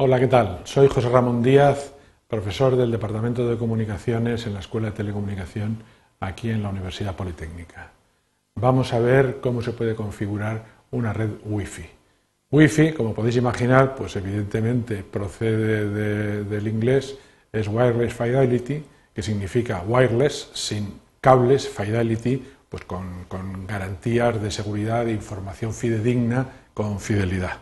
Hola, ¿qué tal? Soy José Ramón Díaz, profesor del Departamento de Comunicaciones en la Escuela de Telecomunicación aquí en la Universidad Politécnica. Vamos a ver cómo se puede configurar una red Wi-Fi. Wi-Fi, como podéis imaginar, pues evidentemente procede del inglés, es Wireless Fidelity, que significa wireless, sin cables, Fidelity, pues con, garantías de seguridad, e información fidedigna, con fidelidad.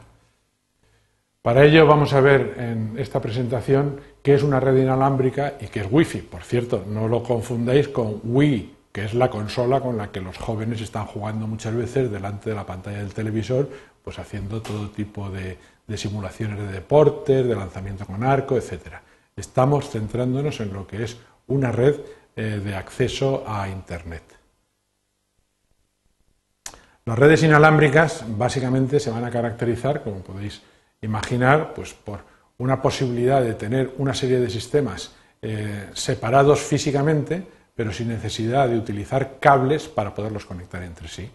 Para ello vamos a ver en esta presentación qué es una red inalámbrica y qué es Wi-Fi. Por cierto, no lo confundáis con Wii, que es la consola con la que los jóvenes están jugando muchas veces delante de la pantalla del televisor, pues haciendo todo tipo de, simulaciones de deportes, de lanzamiento con arco, etc. Estamos centrándonos en lo que es una red eh, de acceso a Internet. Las redes inalámbricas básicamente se van a caracterizar, como podéis ver, imaginar pues, por una posibilidad de tener una serie de sistemas eh, separados físicamente, pero sin necesidad de utilizar cables para poderlos conectar entre sí.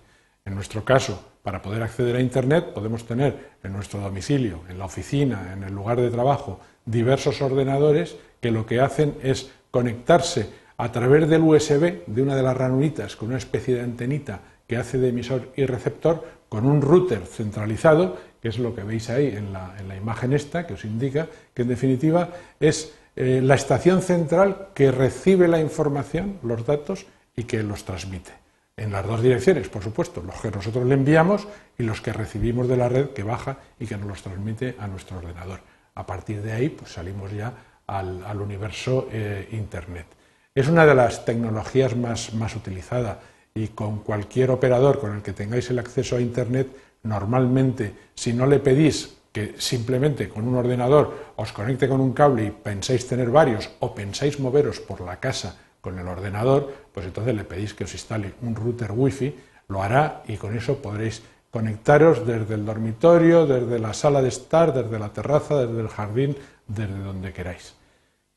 En nuestro caso, para poder acceder a Internet, podemos tener en nuestro domicilio, en la oficina, en el lugar de trabajo, diversos ordenadores que lo que hacen es conectarse a través del USB de una de las ranuritas con una especie de antenita que hace de emisor y receptor con un router centralizado, que es lo que veis ahí en la, imagen esta, que os indica que en definitiva es eh, la estación central que recibe la información, los datos, y que los transmite. En las dos direcciones, por supuesto, los que nosotros le enviamos y los que recibimos de la red que baja y que nos los transmite a nuestro ordenador. A partir de ahí, pues salimos ya al, universo eh, Internet. Es una de las tecnologías más utilizadas y con cualquier operador con el que tengáis el acceso a Internet, normalmente si no le pedís que simplemente con un ordenador os conecte con un cable y pensáis tener varios o pensáis moveros por la casa con el ordenador, pues entonces le pedís que os instale un router wifi, lo hará y con eso podréis conectaros desde el dormitorio, desde la sala de estar, desde la terraza, desde el jardín, desde donde queráis.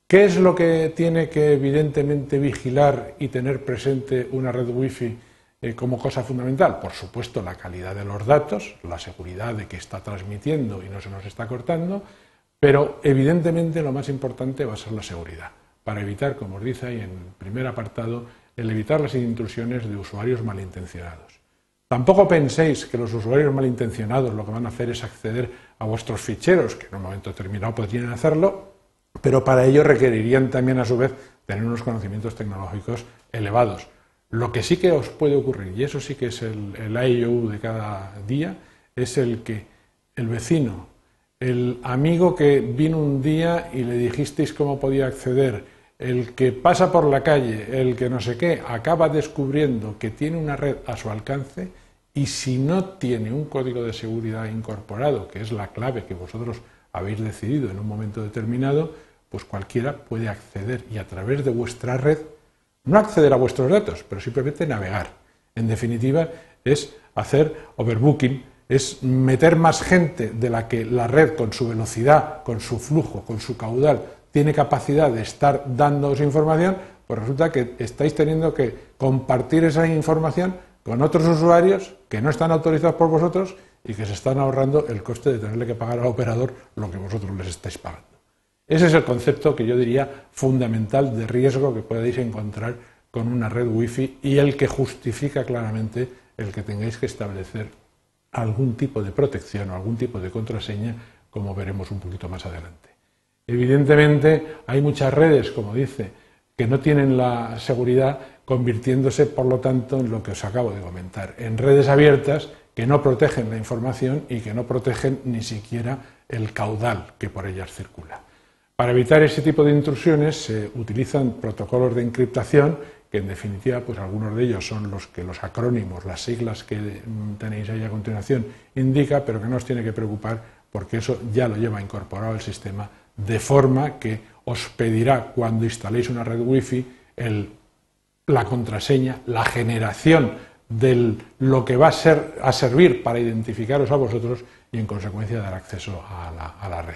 ¿Qué es lo que tiene que evidentemente vigilar y tener presente una red Wi-Fi eh, como cosa fundamental? Por supuesto, la calidad de los datos, la seguridad de que está transmitiendo y no se nos está cortando, pero evidentemente lo más importante va a ser la seguridad, para evitar, como os dice ahí en el primer apartado, el evitar las intrusiones de usuarios malintencionados. Tampoco penséis que los usuarios malintencionados lo que van a hacer es acceder a vuestros ficheros, que en un momento determinado podrían hacerlo, pero para ello requerirían también a su vez tener unos conocimientos tecnológicos elevados. Lo que sí que os puede ocurrir, y eso sí que es el, el IOU de cada día, es el que el vecino, el amigo que vino un día y le dijisteis cómo podía acceder, el que pasa por la calle, el que no sé qué, acaba descubriendo que tiene una red a su alcance, y si no tiene un código de seguridad incorporado, que es la clave que vosotros habéis decidido en un momento determinado, pues cualquiera puede acceder y a través de vuestra red, no acceder a vuestros datos, pero simplemente navegar. En definitiva, es hacer overbooking, es meter más gente de la que la red con su velocidad, con su flujo, con su caudal, tiene capacidad de estar dándoos información, pues resulta que estáis teniendo que compartir esa información con otros usuarios que no están autorizados por vosotros y que se están ahorrando el coste de tenerle que pagar al operador lo que vosotros les estáis pagando. Ese es el concepto que yo diría fundamental de riesgo que podéis encontrar con una red wifi y el que justifica claramente el que tengáis que establecer algún tipo de protección o algún tipo de contraseña, como veremos un poquito más adelante. Evidentemente, hay muchas redes, como dice, que no tienen la seguridad convirtiéndose, por lo tanto, en lo que os acabo de comentar, en redes abiertas que no protegen la información y que no protegen ni siquiera el caudal que por ellas circula. Para evitar ese tipo de intrusiones se utilizan protocolos de encriptación, que en definitiva, pues algunos de ellos son los que los acrónimos, las siglas que mm, tenéis ahí a continuación indica, pero que no os tiene que preocupar porque eso ya lo lleva incorporado al sistema, de forma que os pedirá cuando instaléis una red wifi el la contraseña, la generación de lo que va a, ser, a servir para identificaros a vosotros y en consecuencia dar acceso a la, red.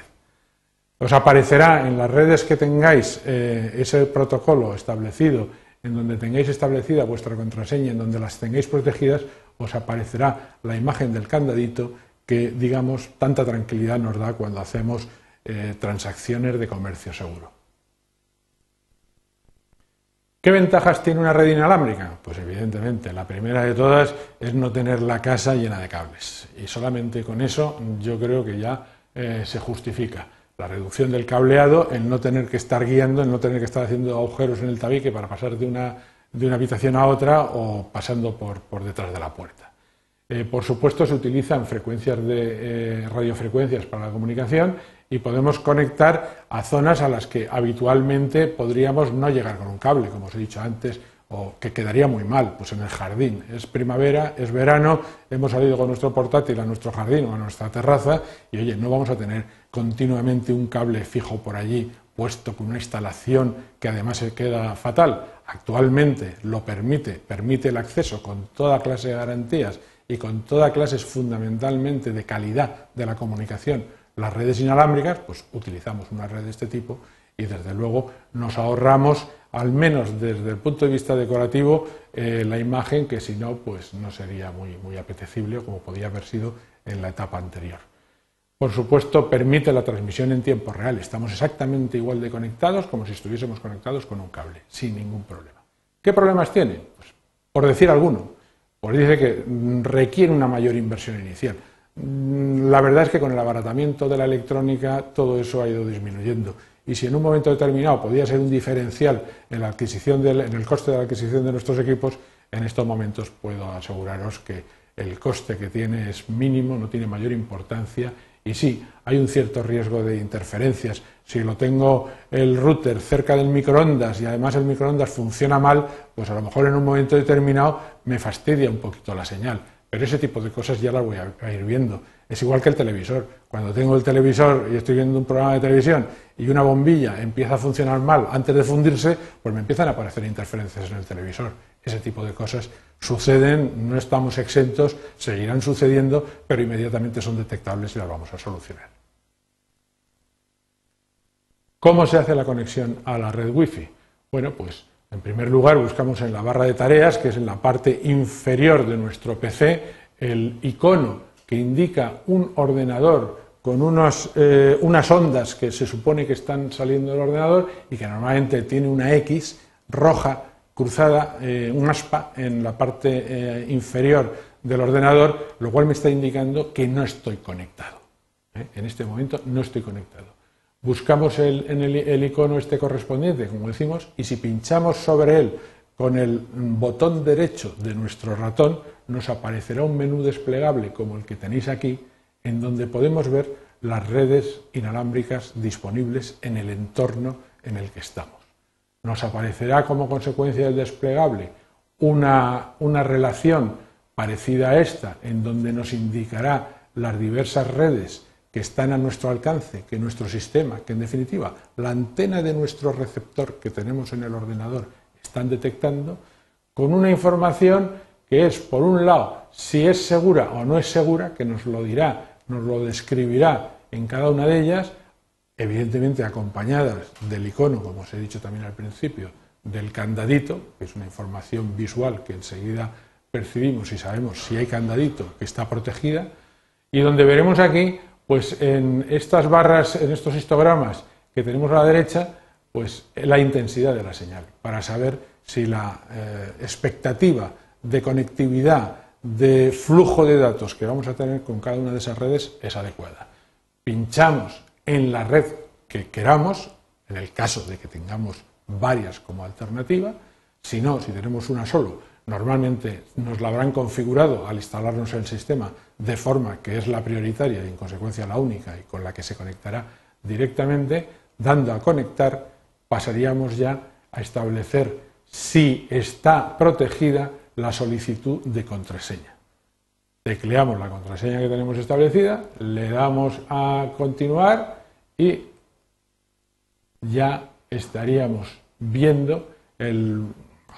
Os aparecerá en las redes que tengáis eh, ese protocolo establecido, en donde tengáis establecida vuestra contraseña, en donde las tengáis protegidas, os aparecerá la imagen del candadito que, digamos, tanta tranquilidad nos da cuando hacemos eh, transacciones de comercio seguro. ¿Qué ventajas tiene una red inalámbrica? Pues evidentemente, la primera de todas es no tener la casa llena de cables. Y solamente con eso yo creo que ya eh, se justifica la reducción del cableado, el no tener que estar guiando, el no tener que estar haciendo agujeros en el tabique para pasar de una, de una habitación a otra o pasando por, por detrás de la puerta. Eh, por supuesto, se utilizan frecuencias de eh, radiofrecuencias para la comunicación y podemos conectar a zonas a las que habitualmente podríamos no llegar con un cable, como os he dicho antes, o que quedaría muy mal, pues en el jardín. Es primavera, es verano, hemos salido con nuestro portátil a nuestro jardín o a nuestra terraza y oye, no vamos a tener continuamente un cable fijo por allí puesto con una instalación que además se queda fatal. Actualmente lo permite, permite el acceso con toda clase de garantías y con toda clase fundamentalmente de calidad de la comunicación las redes inalámbricas, pues utilizamos una red de este tipo y desde luego nos ahorramos, al menos desde el punto de vista decorativo, eh, la imagen que si no, pues no sería muy, muy apetecible como podía haber sido en la etapa anterior. Por supuesto, permite la transmisión en tiempo real. Estamos exactamente igual de conectados como si estuviésemos conectados con un cable, sin ningún problema. ¿Qué problemas tiene? Pues, por decir alguno, pues dice que mm, requiere una mayor inversión inicial. Mm, la verdad es que con el abaratamiento de la electrónica todo eso ha ido disminuyendo. Y si en un momento determinado podía ser un diferencial en, la adquisición en el coste de la adquisición de nuestros equipos, en estos momentos puedo aseguraros que el coste que tiene es mínimo, no tiene mayor importancia y sí, hay un cierto riesgo de interferencias. Si lo tengo el router cerca del microondas y además el microondas funciona mal, pues a lo mejor en un momento determinado me fastidia un poquito la señal. Pero ese tipo de cosas ya las voy a, ir viendo. Es igual que el televisor. Cuando tengo el televisor y estoy viendo un programa de televisión y una bombilla empieza a funcionar mal antes de fundirse, pues me empiezan a aparecer interferencias en el televisor. Ese tipo de cosas suceden, no estamos exentos, seguirán sucediendo, pero inmediatamente son detectables y las vamos a solucionar. ¿Cómo se hace la conexión a la red Wi-Fi? Bueno, pues en primer lugar, buscamos en la barra de tareas, que es en la parte inferior de nuestro PC, el icono que indica un ordenador con eh, unas ondas que se supone que están saliendo del ordenador y que normalmente tiene una X roja cruzada, eh, un aspa en la parte eh, inferior del ordenador, lo cual me está indicando que no estoy conectado. En este momento no estoy conectado buscamos el, en el, icono este correspondiente, como decimos, y si pinchamos sobre él con el botón derecho de nuestro ratón, nos aparecerá un menú desplegable como el que tenéis aquí, en donde podemos ver las redes inalámbricas disponibles en el entorno en el que estamos. Nos aparecerá como consecuencia del desplegable una, una relación parecida a esta, en donde nos indicará las diversas redes que están a nuestro alcance, que nuestro sistema, que en definitiva la antena de nuestro receptor que tenemos en el ordenador están detectando, con una información que es, por un lado, si es segura o no es segura, que nos lo dirá, nos lo describirá en cada una de ellas, evidentemente acompañadas del icono, como os he dicho también al principio, del candadito, que es una información visual que enseguida percibimos y sabemos si hay candadito que está protegida, y donde veremos aquí pues en estas barras, en estos histogramas que tenemos a la derecha, pues la intensidad de la señal, para saber si la eh, expectativa de conectividad, de flujo de datos que vamos a tener con cada una de esas redes es adecuada. Pinchamos en la red que queramos, en el caso de que tengamos varias como alternativa, si no, si tenemos una solo, normalmente nos la habrán configurado al instalarnos el sistema de forma que es la prioritaria y en consecuencia la única y con la que se conectará directamente, dando a conectar pasaríamos ya a establecer si está protegida la solicitud de contraseña. Tecleamos la contraseña que tenemos establecida, le damos a continuar y ya estaríamos viendo el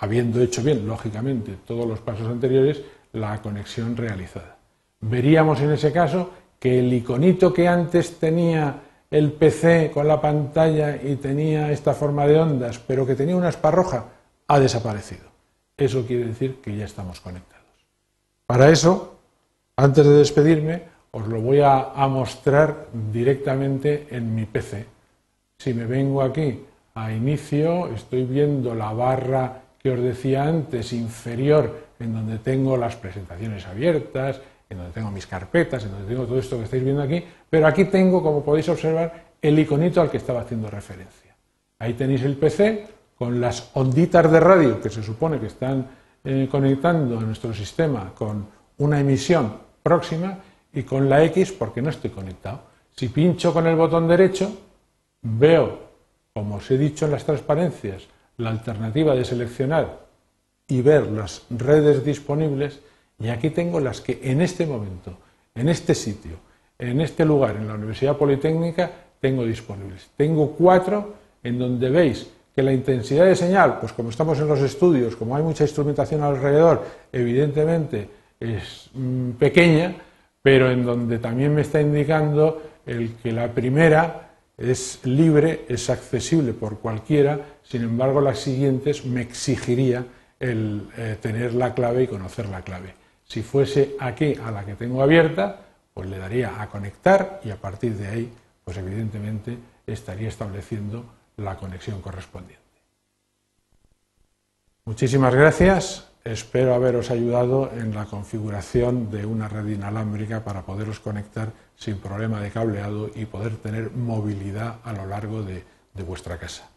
habiendo hecho bien, lógicamente, todos los pasos anteriores, la conexión realizada. Veríamos en ese caso que el iconito que antes tenía el PC con la pantalla y tenía esta forma de ondas, pero que tenía una esparroja, ha desaparecido. Eso quiere decir que ya estamos conectados. Para eso, antes de despedirme, os lo voy a, a mostrar directamente en mi PC. Si me vengo aquí a inicio, estoy viendo la barra que os decía antes, inferior, en donde tengo las presentaciones abiertas, en donde tengo mis carpetas, en donde tengo todo esto que estáis viendo aquí, pero aquí tengo, como podéis observar, el iconito al que estaba haciendo referencia. Ahí tenéis el PC con las onditas de radio que se supone que están eh, conectando a nuestro sistema con una emisión próxima y con la X porque no estoy conectado. Si pincho con el botón derecho, veo, como os he dicho en las transparencias, la alternativa de seleccionar y ver las redes disponibles y aquí tengo las que en este momento, en este sitio, en este lugar, en la Universidad Politécnica, tengo disponibles. Tengo cuatro en donde veis que la intensidad de señal, pues como estamos en los estudios, como hay mucha instrumentación alrededor, evidentemente es mm, pequeña, pero en donde también me está indicando el que la primera es libre, es accesible por cualquiera, sin embargo las siguientes me exigiría el eh, tener la clave y conocer la clave. Si fuese aquí a la que tengo abierta, pues le daría a conectar y a partir de ahí, pues evidentemente estaría estableciendo la conexión correspondiente. Muchísimas gracias. Espero haberos ayudado en la configuración de una red inalámbrica para poderos conectar sin problema de cableado y poder tener movilidad a lo largo de, de vuestra casa.